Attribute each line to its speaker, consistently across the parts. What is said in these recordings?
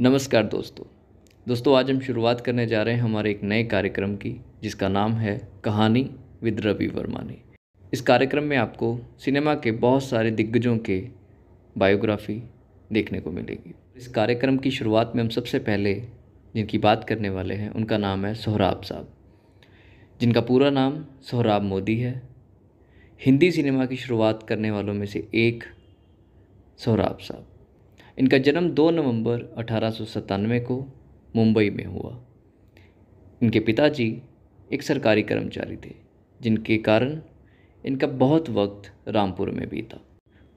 Speaker 1: नमस्कार दोस्तों दोस्तों आज हम शुरुआत करने जा रहे हैं हमारे एक नए कार्यक्रम की जिसका नाम है कहानी विद रवि वर्मा ने इस कार्यक्रम में आपको सिनेमा के बहुत सारे दिग्गजों के बायोग्राफी देखने को मिलेगी इस कार्यक्रम की शुरुआत में हम सबसे पहले जिनकी बात करने वाले हैं उनका नाम है सोहराब साहब जिनका पूरा नाम सोहराब मोदी है हिंदी सिनेमा की शुरुआत करने वालों में से एक सोहराब साहब इनका जन्म 2 नवंबर अठारह को मुंबई में हुआ इनके पिताजी एक सरकारी कर्मचारी थे जिनके कारण इनका बहुत वक्त रामपुर में बीता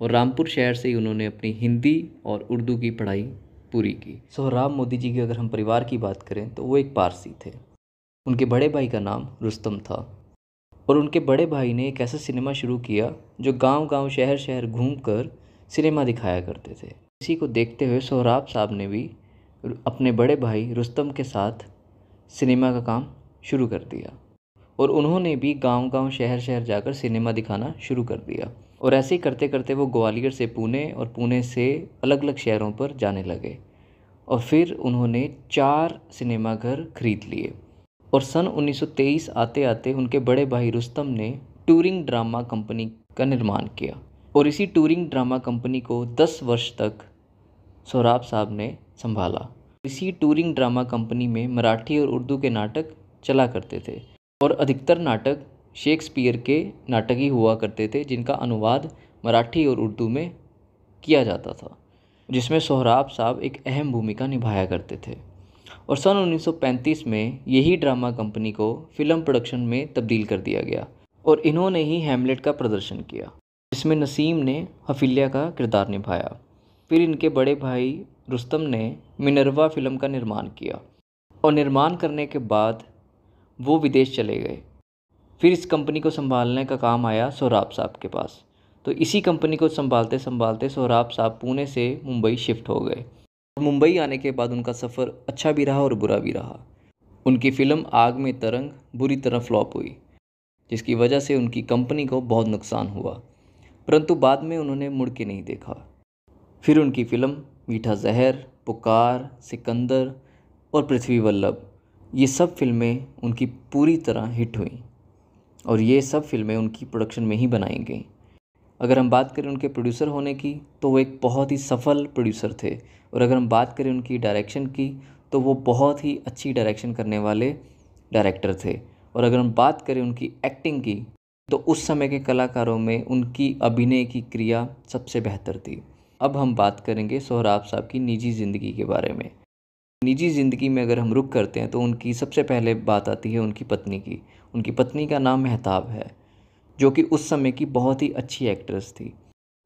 Speaker 1: और रामपुर शहर से ही उन्होंने अपनी हिंदी और उर्दू की पढ़ाई पूरी की सो राम मोदी जी के अगर हम परिवार की बात करें तो वो एक पारसी थे उनके बड़े भाई का नाम रुस्तम था और उनके बड़े भाई ने एक ऐसा सिनेमा शुरू किया जो गांव-गांव शहर-शहर घूमकर सिनेमा दिखाया करते थे इसी को देखते हुए सोहराब साहब ने भी अपने बड़े भाई रुस्तम के साथ सिनेमा का काम शुरू कर दिया और उन्होंने भी गांव गांव शहर शहर जाकर सिनेमा दिखाना शुरू कर दिया और ऐसे ही करते करते वो ग्वालियर से पुणे और पुणे से अलग अलग शहरों पर जाने लगे और फिर उन्होंने चार सिनेमाघर खरीद लिए और सन 1923 आते आते उनके बड़े भाई रुस्तम ने टूरिंग ड्रामा कंपनी का निर्माण किया और इसी टूरिंग ड्रामा कंपनी को 10 वर्ष तक सोहराब साहब ने संभाला इसी टूरिंग ड्रामा कंपनी में मराठी और उर्दू के नाटक चला करते थे और अधिकतर नाटक शेक्सपियर के नाटक ही हुआ करते थे जिनका अनुवाद मराठी और उर्दू में किया जाता था जिसमें सोहराब साहब एक अहम भूमिका निभाया करते थे और सन 1935 में यही ड्रामा कंपनी को फिल्म प्रोडक्शन में तब्दील कर दिया गया और इन्होंने ही हेमलेट का प्रदर्शन किया जिसमें नसीम ने हफिलिया का किरदार निभाया फिर इनके बड़े भाई रुस्तम ने मिनरवा फिल्म का निर्माण किया और निर्माण करने के बाद वो विदेश चले गए फिर इस कंपनी को संभालने का काम आया सोहराब साहब के पास तो इसी कंपनी को संभालते संभालते सोहराब साहब पुणे से मुंबई शिफ्ट हो गए मुंबई आने के बाद उनका सफ़र अच्छा भी रहा और बुरा भी रहा उनकी फ़िल्म आग में तरंग बुरी तरह फ्लॉप हुई जिसकी वजह से उनकी कंपनी को बहुत नुकसान हुआ परंतु बाद में उन्होंने मुड़ के नहीं देखा फिर उनकी फ़िल्म मीठा जहर पुकार सिकंदर और पृथ्वी वल्लभ ये सब फ़िल्में उनकी पूरी तरह हिट हुई और ये सब फ़िल्में उनकी प्रोडक्शन में ही बनाई गई अगर हम बात करें उनके प्रोड्यूसर होने की तो वो एक बहुत ही सफल प्रोड्यूसर थे और अगर हम बात करें उनकी डायरेक्शन की तो वो बहुत ही अच्छी डायरेक्शन करने वाले डायरेक्टर थे और अगर हम बात करें उनकी एक्टिंग की तो उस समय के कलाकारों में उनकी अभिनय की क्रिया सबसे बेहतर थी अब हम बात करेंगे सोहराब साहब की निजी ज़िंदगी के बारे में निजी ज़िंदगी में अगर हम रुक करते हैं तो उनकी सबसे पहले बात आती है उनकी पत्नी की उनकी पत्नी का नाम मेहताब है जो कि उस समय की बहुत ही अच्छी एक्ट्रेस थी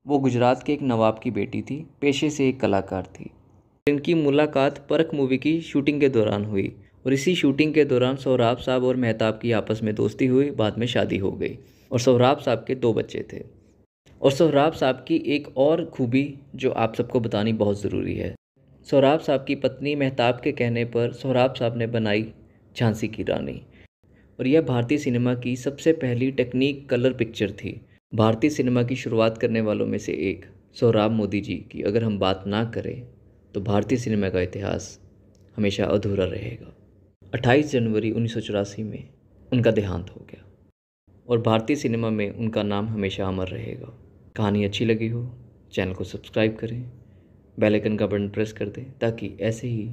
Speaker 1: वो गुजरात के एक नवाब की बेटी थी पेशे से एक कलाकार थी इनकी मुलाकात परख मूवी की शूटिंग के दौरान हुई और इसी शूटिंग के दौरान सोहराब साहब और मेहताब की आपस में दोस्ती हुई बाद में शादी हो गई और सोहराब साहब के दो बच्चे थे और सोहराब साहब की एक और खूबी जो आप सबको बतानी बहुत ज़रूरी है सोहराब साहब की पत्नी मेहताब के कहने पर सोहराब साहब ने बनाई झांसी की रानी और यह भारतीय सिनेमा की सबसे पहली टेक्निक कलर पिक्चर थी भारतीय सिनेमा की शुरुआत करने वालों में से एक सोहराब मोदी जी की अगर हम बात ना करें तो भारतीय सिनेमा का इतिहास हमेशा अधूरा रहेगा 28 जनवरी उन्नीस में उनका देहांत हो गया और भारतीय सिनेमा में उनका नाम हमेशा अमर रहेगा कहानी अच्छी लगी हो चैनल को सब्सक्राइब करें बेल आइकन का बटन प्रेस कर दें ताकि ऐसे ही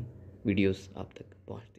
Speaker 1: वीडियोस आप तक पहुंचते